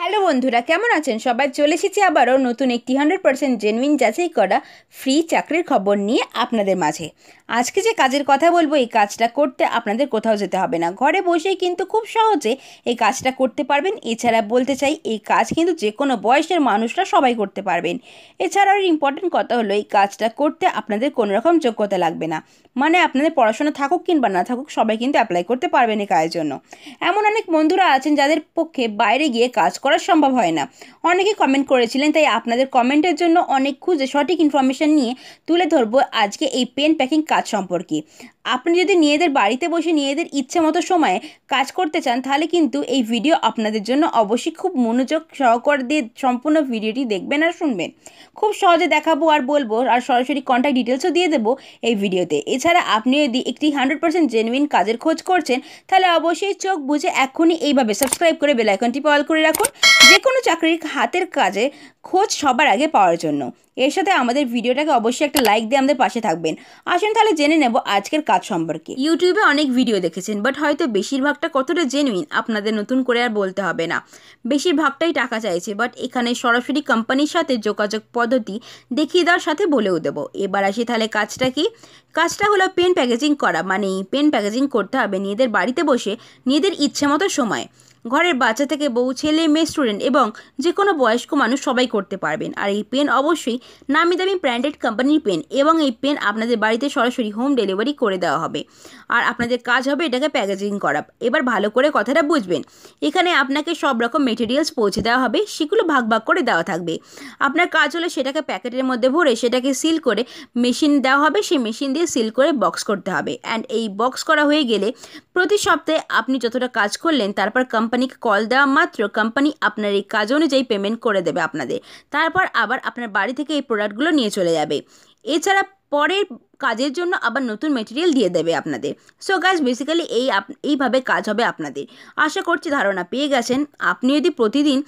hello বন্ধুরা কেমন আছেন সবাই চলে এসেছি আবারও নতুন একটি হান্ড্রেড পার্সেন্ট জেনুইন যাচাই করা ফ্রি চাকরির খবর নিয়ে আপনাদের মাঝে আজকে যে কাজের কথা বলবো এই কাজটা করতে আপনাদের কোথাও যেতে হবে না ঘরে বসেই কিন্তু খুব সহজে এই কাজটা করতে পারবেন এছাড়া বলতে চাই এই কাজ কিন্তু যে কোনো বয়সের মানুষরা সবাই করতে পারবেন এছাড়াও ইম্পর্টেন্ট কথা হলো এই কাজটা করতে আপনাদের কোনো রকম যোগ্যতা লাগবে না মানে আপনাদের পড়াশোনা থাকুক কিংবা না থাকুক সবাই কিন্তু অ্যাপ্লাই করতে পারবেন এই কাজের জন্য এমন অনেক বন্ধুরা আছেন যাদের পক্ষে বাইরে গিয়ে কাজ করা সম্ভব হয় না অনেকে কমেন্ট করেছিলেন তাই আপনাদের কমেন্টের জন্য অনেক খুঁজে সঠিক ইনফরমেশান নিয়ে তুলে ধরবো আজকে এই পেন প্যাকিং কাজ সম্পর্কে আপনি যদি নিজেদের বাড়িতে বসে নিজেদের ইচ্ছে মতো সময়ে কাজ করতে চান তাহলে কিন্তু এই ভিডিও আপনাদের জন্য অবশ্যই খুব মনোযোগ সহকার দিয়ে সম্পূর্ণ ভিডিওটি দেখবেন আর শুনবেন খুব সহজে দেখাবো আর বলবো আর সরাসরি কন্ট্যাক্ট ডিটেলসও দিয়ে দেবো এই ভিডিওতে এছাড়া আপনি যদি একটি হান্ড্রেড পার্সেন্ট জেনুইন কাজের খোঁজ করছেন তাহলে অবশ্যই চোখ বুঝে এখনই এইভাবে সাবস্ক্রাইব করে বেলাইকনটি পাওয়াল করে রাখুন যে কোনো চাকরির হাতের কাজে খোঁজ সবার আগে পাওয়ার জন্য এর সাথে আমাদের ভিডিওটাকে অবশ্যই একটা লাইক দিয়ে আমাদের পাশে থাকবেন আসুন তাহলে জেনে নেব আজকের কাজ সম্পর্কে ইউটিউবে অনেক ভিডিও দেখেছেন বাট হয়তো বেশিরভাগটা কতটা জেনুইন আপনাদের নতুন করে আর বলতে হবে না বেশিরভাগটাই টাকা চাইছে বাট এখানে সরাসরি কোম্পানির সাথে যোগাযোগ পদ্ধতি দেখিয়ে দেওয়ার সাথে বলেও দেবো এবার আসি তাহলে কাজটা কি কাজটা হলো পেন প্যাকেজিং করা মানে পেন প্যাকেজিং করতে হবে নিজেদের বাড়িতে বসে নিজেদের ইচ্ছে মতো সময় ঘরের বাচ্চা থেকে বউ ছেলে মেয়ে স্টুডেন্ট এবং যে কোনো বয়স্ক মানুষ সবাই করতে পারবেন আর এই পেন অবশ্যই নামি দামি ব্র্যান্ডেড কোম্পানির পেন এবং এই পেন আপনাদের বাড়িতে সরাসরি হোম ডেলিভারি করে দেওয়া হবে আর আপনাদের কাজ হবে এটাকে প্যাকেজিং করা এবার ভালো করে কথাটা বুঝবেন এখানে আপনাকে সব রকম মেটেরিয়ালস পৌঁছে দেওয়া হবে সেগুলো ভাগ ভাগ করে দেওয়া থাকবে আপনার কাজ হলে সেটাকে প্যাকেটের মধ্যে ভরে সেটাকে সিল করে মেশিন দেওয়া হবে সেই মেশিন দিয়ে সিল করে বক্স করতে হবে অ্যান্ড এই বক্স করা হয়ে গেলে প্রতি সপ্তাহে আপনি যতটা কাজ করলেন তারপর কোম্পানিকে কল দেওয়া মাত্র কোম্পানি আপনার এই কাজ অনুযায়ী পেমেন্ট করে দেবে আপনাদের তারপর আবার আপনার বাড়ি থেকে এই প্রোডাক্টগুলো নিয়ে চলে যাবে এছাড়া পরের কাজের জন্য আবার নতুন মেটেরিয়াল দিয়ে দেবে আপনাদের সো গাইজ বেসিক্যালি এই এইভাবে কাজ হবে আপনাদের আশা করছি ধারণা পেয়ে গেছেন আপনি যদি প্রতিদিন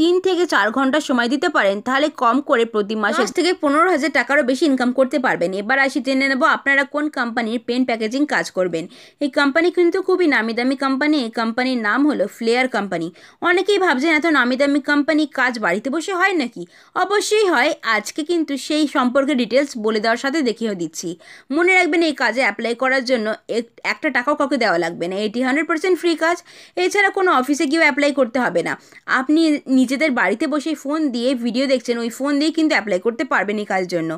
তিন থেকে চার ঘন্টা সময় দিতে পারেন তাহলে কম করে প্রতি মাসে থেকে পনেরো হাজার টাকারও বেশি ইনকাম করতে পারবেন এবার আসি জেনে নেব আপনারা কোন কোম্পানির পেন প্যাকেজিং কাজ করবেন এই কোম্পানি কিন্তু খুবই নামি দামি কোম্পানি এই কোম্পানির নাম হলো ফ্লেয়ার কোম্পানি অনেকেই ভাবছেন এত নামি দামি কোম্পানি কাজ বাড়িতে বসে হয় নাকি অবশ্যই হয় আজকে কিন্তু সেই সম্পর্কে ডিটেলস বলে দেওয়ার সাথে দেখিয়ে দিচ্ছি মনে রাখবেন এই কাজে অ্যাপ্লাই করার জন্য একটা টাকাও কাউকে দেওয়া লাগবে না এটি হান্ড্রেড পার্সেন্ট ফ্রি কাজ এছাড়া কোনো অফিসে গিয়েও অ্যাপ্লাই করতে হবে না আপনি নিজেদের বাড়িতে বসে ফোন দিয়ে ভিডিও দেখছেন ওই ফোন দিয়ে কিন্তু অ্যাপ্লাই করতে পারবেন এই কাজের জন্য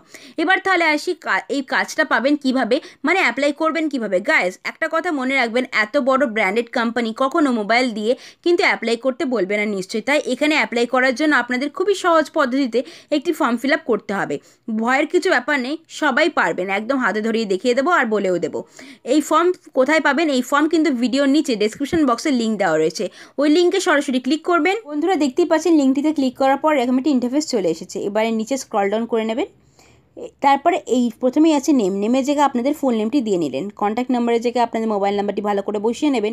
এবার তাহলে আসি এই কাজটা পাবেন কিভাবে মানে অ্যাপ্লাই করবেন কিভাবে গায়েস একটা কথা মনে রাখবেন এত বড় ব্র্যান্ডেড কোম্পানি কখনো মোবাইল দিয়ে কিন্তু অ্যাপ্লাই করতে বলবে না নিশ্চয়ই তাই এখানে অ্যাপ্লাই করার জন্য আপনাদের খুবই সহজ পদ্ধতিতে একটি ফর্ম ফিল করতে হবে ভয়ের কিছু ব্যাপার নেই সবাই পারবেন একদম হাতে ধরিয়ে দেখিয়ে দেবো আর বলেও দেবো এই ফর্ম কোথায় পাবেন এই ফর্ম কিন্তু ভিডিওর নিচে ডেসক্রিপশন বক্সে লিঙ্ক দেওয়া রয়েছে ওই লিঙ্কে সরাসরি ক্লিক করবেন বন্ধুরা দেখতেই পাচ্ছেন লিঙ্কটিতে ক্লিক করার পর এরকম একটি ইন্টারফেস চলে এসেছে এবারে নিচে স্ক্রল ডাউন করে নেবেন তারপরে এই প্রথমেই আছে নেম নেমের জায়গায় আপনাদের ফুল নেমটি দিয়ে নিলেন কন্ট্যাক্ট নাম্বারের জায়গায় আপনাদের মোবাইল নাম্বারটি ভালো করে বসিয়ে নেবেন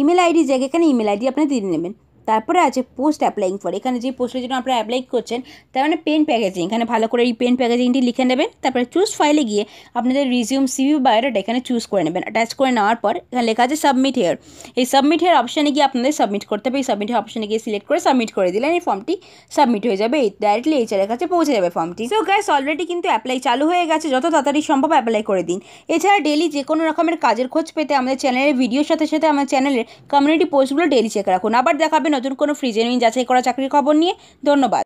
ইমেল আইডি জায়গায় এখানে ইমেল আইডি আপনি দিয়ে নেবেন তারপরে আছে পোস্ট অ্যাপ্লাইং ফর এখানে যে পোস্টের জন্য আপনারা অ্যাপ্লাই করছেন তার মানে পেন প্যাকেজিং এখানে ভালো করে এই পেন প্যাকেজিংটি লিখে নেবেন তারপরে চুজ ফাইলে গিয়ে আপনাদের রিজিউম সিভি বায়োডাটা এখানে চুজ করে নেবেন অ্যাটাচ করে নেওয়ার পর এখানে লেখা আছে সাবমিট হেয়ার এই সাবমিট হেয়ার অপশানে গিয়ে আপনাদের সাবমিট করতে হবে এই সাবমিট হেয়ার অপশানে গিয়ে সিলেক্ট করে সাবমিট করে দিলেন এই ফর্মটি সাবমিট হয়ে যাবে এই ডাইরেক্টলি চারের কাছে পৌঁছে যাবে ফর্মটি সো গ্যাস অলরেডি কিন্তু অ্যাপ্লাই চালু হয়ে গেছে যত তাড়াতাড়ি সম্ভব অ্যাপ্লাই করে দিন এছাড়া ডেলি যে কোনো রকমের কাজের খোঁজ পেতে আমাদের চ্যানেলের ভিডিওর সাথে সাথে আমার চ্যানেলের কমিউনিটি পোস্টগুলো ডেলি চেক রাখুন আবার দেখাবেন নতুন কোনো ফ্রিজেনুইন যাচাই করা চাকরির খবর নিয়ে ধন্যবাদ